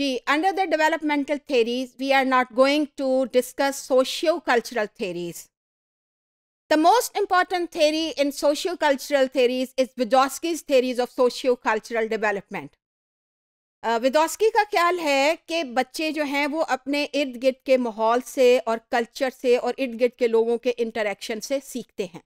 ji under the developmental theories we are not going to discuss socio cultural theories the most important theory in socio cultural theories is Vygotsky theories of socio cultural development Vygotsky का ख्याल है कि बच्चे जो हैं वो अपने इर्द गिर्द के माहौल से और कल्चर से और इर्द गिर्द के लोगों के इंटरेक्शन से सीखते हैं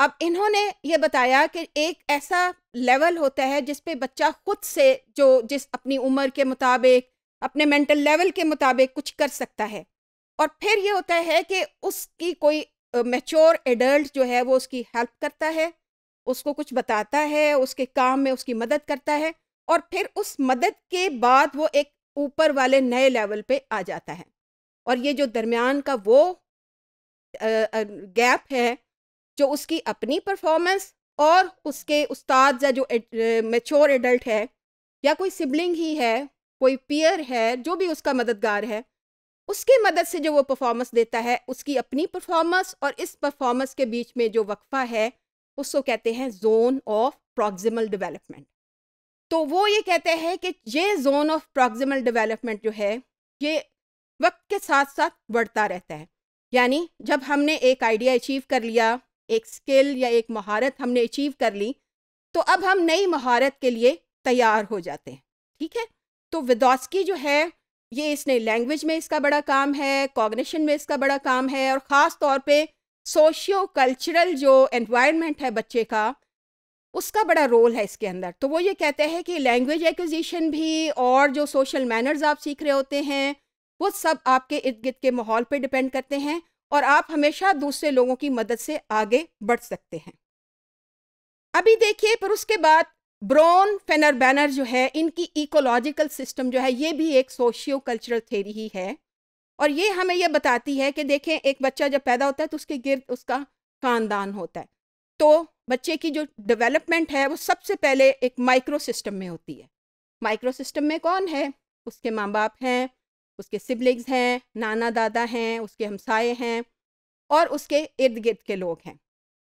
अब इन्होंने ये बताया कि एक ऐसा लेवल होता है जिस पे बच्चा खुद से जो जिस अपनी उम्र के मुताबिक अपने मेंटल लेवल के मुताबिक कुछ कर सकता है और फिर ये होता है कि उसकी कोई मेच्योर एडल्ट जो है वो उसकी हेल्प करता है उसको कुछ बताता है उसके काम में उसकी मदद करता है और फिर उस मदद के बाद वो एक ऊपर वाले नए लेवल पे आ जाता है और ये जो दरमियान का वो गैप है जो उसकी अपनी परफॉर्मेंस और उसके उस्ताद या जो मेच्योर एडल्ट है या कोई सिबलिंग ही है कोई पियर है जो भी उसका मददगार है उसकी मदद से जो वो परफॉर्मेंस देता है उसकी अपनी परफॉर्मेंस और इस परफॉर्मेंस के बीच में जो वक्फा है उसको कहते हैं जोन ऑफ प्रॉक्सिमल डेवलपमेंट तो वो ये कहते हैं कि ये जोन ऑफ प्रॉक्सिमल डेवलपमेंट जो है ये वक्त के साथ साथ बढ़ता रहता है यानी जब हमने एक आइडिया अचीव कर लिया एक स्किल या एक महारत हमने अचीव कर ली तो अब हम नई महारत के लिए तैयार हो जाते हैं ठीक है तो विदोस्की जो है ये इसने लैंग्वेज में इसका बड़ा काम है कॉग्निशन में इसका बड़ा काम है और ख़ास तौर पे सोशियो कल्चरल जो एनवायरनमेंट है बच्चे का उसका बड़ा रोल है इसके अंदर तो वो ये कहते हैं कि लैंग्वेज एक्विजिशन भी और जो सोशल मैनर्स आप सीख रहे होते हैं वो सब आपके इर्द गिर्द के माहौल पे डिपेंड करते हैं और आप हमेशा दूसरे लोगों की मदद से आगे बढ़ सकते हैं अभी देखिए पर उसके बाद ब्रोन फेनर बैनर जो है इनकी इकोलॉजिकल सिस्टम जो है ये भी एक सोशियो कल्चरल थेरी ही है और ये हमें यह बताती है कि देखें एक बच्चा जब पैदा होता है तो उसके गिर्द उसका खानदान होता है तो बच्चे की जो डेवलपमेंट है वो सबसे पहले एक माइक्रो सिस्टम में होती है माइक्रो सिस्टम में कौन है उसके माँ बाप हैं उसके सिबलिंग्स हैं नाना दादा हैं उसके हमसाए हैं और उसके इर्द गिर्द के लोग हैं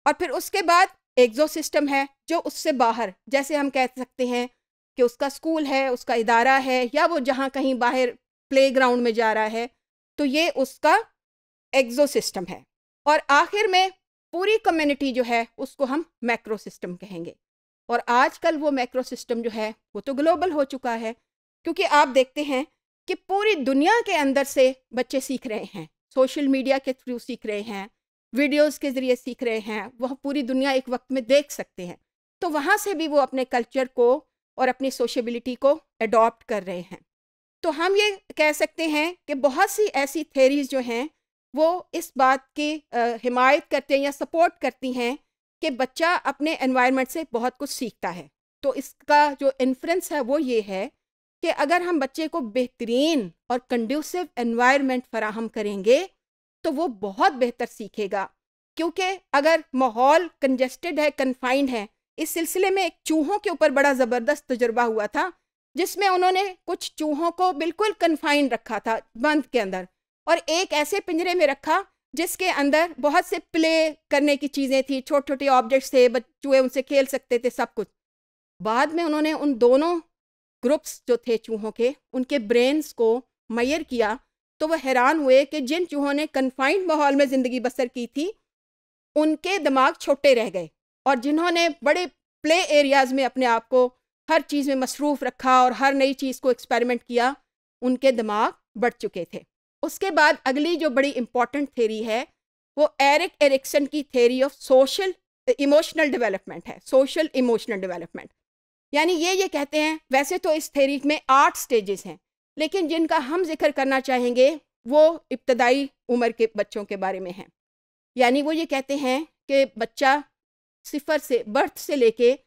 और फिर उसके बाद एग्जो सिस्टम है जो उससे बाहर जैसे हम कह सकते हैं कि उसका स्कूल है उसका इदारा है या वो जहाँ कहीं बाहर प्ले ग्राउंड में जा रहा है तो ये उसका एग्जो सिस्टम है और आखिर में पूरी कम्युनिटी जो है उसको हम मैक्रो सिस्टम कहेंगे और आजकल वो मैक्रो सिस्टम जो है वो तो ग्लोबल हो चुका है क्योंकि आप देखते हैं कि पूरी दुनिया के अंदर से बच्चे सीख रहे हैं सोशल मीडिया के थ्रू सीख रहे हैं वीडियोस के ज़रिए सीख रहे हैं वह पूरी दुनिया एक वक्त में देख सकते हैं तो वहाँ से भी वो अपने कल्चर को और अपनी सोशबिलिटी को अडॉप्ट कर रहे हैं तो हम ये कह सकते हैं कि बहुत सी ऐसी थेरीज जो हैं वो इस बात की हिमायत करते हैं या सपोर्ट करती हैं कि बच्चा अपने एनवायरनमेंट से बहुत कुछ सीखता है तो इसका जो इन्फ्रेंस है वो ये है कि अगर हम बच्चे को बेहतरीन और कंड्यूसिव एनवायरनमेंट फराहम करेंगे तो वो बहुत बेहतर सीखेगा क्योंकि अगर माहौल कंजेस्टेड है कन्फाइंड है इस सिलसिले में एक चूहों के ऊपर बड़ा ज़बरदस्त तजुर्बा हुआ था जिसमें उन्होंने कुछ चूहों को बिल्कुल कन्फाइंड रखा था बंद के अंदर और एक ऐसे पिंजरे में रखा जिसके अंदर बहुत से प्ले करने की चीज़ें थी छोटे छोटे ऑब्जेक्ट्स थे चूहे उनसे खेल सकते थे सब कुछ बाद में उन्होंने उन दोनों ग्रुप्स जो थे चूहों के उनके ब्रेन्स को मैयर किया तो वह हैरान हुए कि जिन चूहों ने कन्फाइंड माहौल में ज़िंदगी बसर की थी उनके दिमाग छोटे रह गए और जिन्होंने बड़े प्ले एरियाज़ में अपने आप को हर चीज़ में मसरूफ़ रखा और हर नई चीज़ को एक्सपेरिमेंट किया उनके दिमाग बढ़ चुके थे उसके बाद अगली जो बड़ी इम्पॉर्टेंट थेरी है वो एरिक एरिक्सन की theory of social emotional development है सोशल इमोशनल डेवलपमेंट यानी ये ये कहते हैं वैसे तो इस थेरी में आठ स्टेजेस हैं लेकिन जिनका हम जिक्र करना चाहेंगे वो इब्तदाई उम्र के बच्चों के बारे में हैं यानी वो ये कहते हैं कि बच्चा सिफर से बर्थ से लेके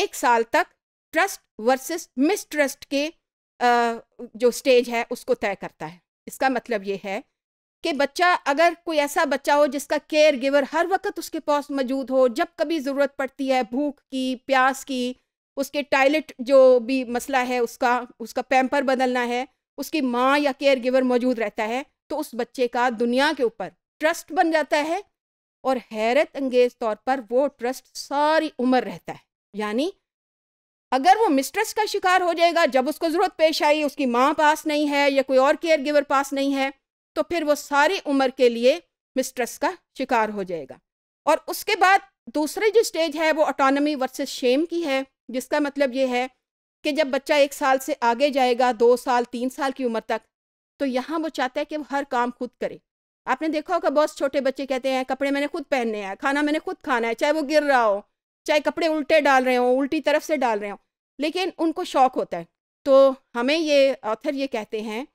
एक साल तक ट्रस्ट वर्सेस मिसट्रस्ट के आ, जो स्टेज है उसको तय करता है इसका मतलब ये है कि बच्चा अगर कोई ऐसा बच्चा हो जिसका केयर गिवर हर वक्त उसके पास मौजूद हो जब कभी ज़रूरत पड़ती है भूख की प्यास की उसके टॉयलेट जो भी मसला है उसका उसका पैम्पर बदलना है उसकी माँ या केयर गिवर मौजूद रहता है तो उस बच्चे का दुनिया के ऊपर ट्रस्ट बन जाता है और हैरत अंगेज तौर पर वो ट्रस्ट सारी उम्र रहता है यानी अगर वो मिस्ट्रेस का शिकार हो जाएगा जब उसको ज़रूरत पेश आई उसकी माँ पास नहीं है या कोई और केयर गिवर पास नहीं है तो फिर वो सारी उम्र के लिए मिस्ट्रेस का शिकार हो जाएगा और उसके बाद दूसरी जो स्टेज है वो ऑटोनमी वर्सेस शेम की है जिसका मतलब ये है कि जब बच्चा एक साल से आगे जाएगा दो साल तीन साल की उम्र तक तो यहाँ वो चाहता है कि वो हर काम खुद करे आपने देखा होगा बहुत छोटे बच्चे कहते हैं कपड़े मैंने खुद पहनने हैं खाना मैंने खुद खाना है चाहे वो गिर रहा हो चाहे कपड़े उल्टे डाल रहे हों उल्टी तरफ से डाल रहे हों लेकिन उनको शौक होता है तो हमें ये ऑथर ये कहते हैं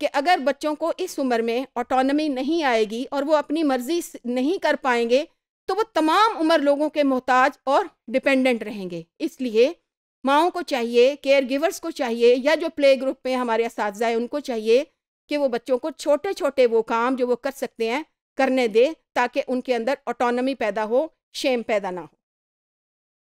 कि अगर बच्चों को इस उम्र में ऑटोनमी नहीं आएगी और वो अपनी मर्जी नहीं कर पाएंगे तो वो तमाम उम्र लोगों के मोहताज और डिपेंडेंट रहेंगे इसलिए माओ को चाहिए केयर गिवर्स को चाहिए या जो प्ले ग्रुप में हमारे इस उनको चाहिए कि वो बच्चों को छोटे छोटे वो काम जो वो कर सकते हैं करने दे ताकि उनके अंदर ऑटोनमी पैदा हो शेम पैदा ना हो